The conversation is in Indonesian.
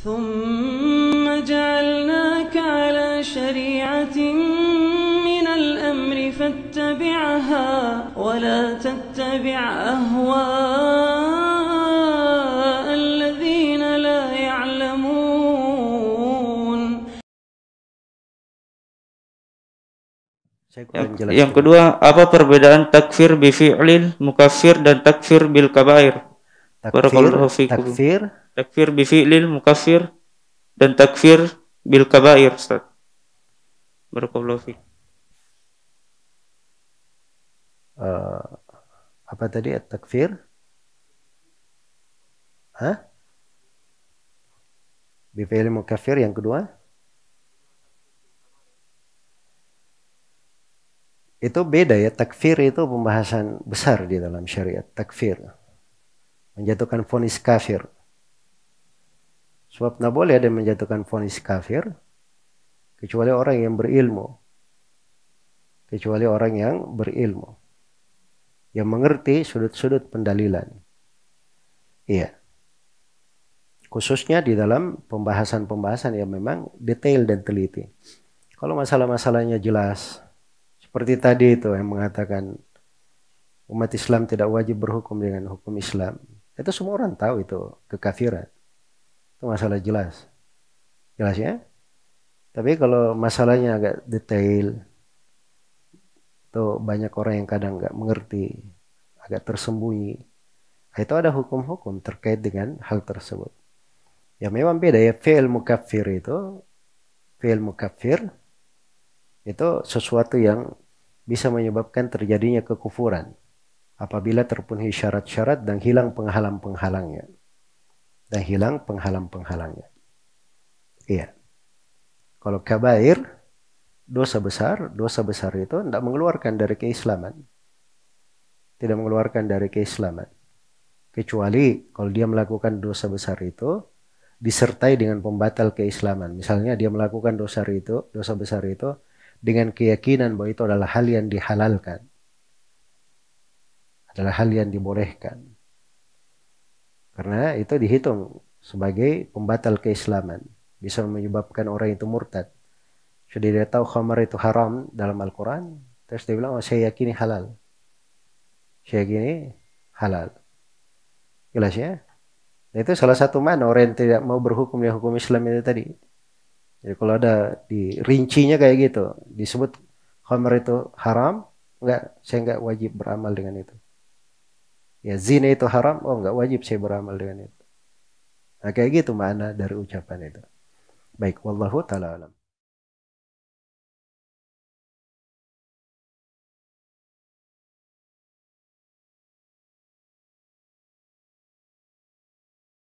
ثم جعلناك على شريعة من الأمر فاتبعها ولا تتبع أهواء الذين لا يعلمون Yang, kedua, apa perbedaan takfir bifi'lil mukafir dan takfir bil kabair? takfir takfir takfir bi mukafir dan takfir bil kabair Ustaz. Barakallahu fiik. Uh, eh, apa tadi at takfir? Hah? Bifi'lil mukafir yang kedua? itu beda ya takfir itu pembahasan besar di dalam syariat takfir menjatuhkan vonis kafir. Sebab tidak boleh ada menjatuhkan vonis kafir kecuali orang yang berilmu. Kecuali orang yang berilmu. Yang mengerti sudut-sudut pendalilan. Iya. Khususnya di dalam pembahasan-pembahasan yang memang detail dan teliti. Kalau masalah-masalahnya jelas, seperti tadi itu yang mengatakan umat Islam tidak wajib berhukum dengan hukum Islam. Itu semua orang tahu itu kekafiran. Itu masalah jelas. Jelas ya? Tapi kalau masalahnya agak detail, itu banyak orang yang kadang nggak mengerti, agak tersembunyi, nah, itu ada hukum-hukum terkait dengan hal tersebut. Ya memang beda ya, fi'il mukaffir itu, fi'il mukaffir itu sesuatu yang bisa menyebabkan terjadinya kekufuran apabila terpenuhi syarat-syarat dan hilang penghalang-penghalangnya. Dan hilang penghalang-penghalangnya. Iya. Kalau kabair, dosa besar, dosa besar itu tidak mengeluarkan dari keislaman. Tidak mengeluarkan dari keislaman. Kecuali kalau dia melakukan dosa besar itu disertai dengan pembatal keislaman. Misalnya dia melakukan dosa itu, dosa besar itu dengan keyakinan bahwa itu adalah hal yang dihalalkan adalah hal yang dibolehkan. Karena itu dihitung sebagai pembatal keislaman. Bisa menyebabkan orang itu murtad. Sudah dia tahu khamar itu haram dalam Al-Quran. Terus dia bilang, oh, saya yakini halal. Saya yakini halal. Jelas ya? Nah, itu salah satu mana orang yang tidak mau berhukum dengan hukum Islam itu tadi. Jadi kalau ada di rincinya kayak gitu, disebut khamar itu haram, enggak, saya enggak wajib beramal dengan itu ya zina itu haram oh nggak wajib saya beramal dengan itu nah kayak gitu mana dari ucapan itu baik wallahu taala alam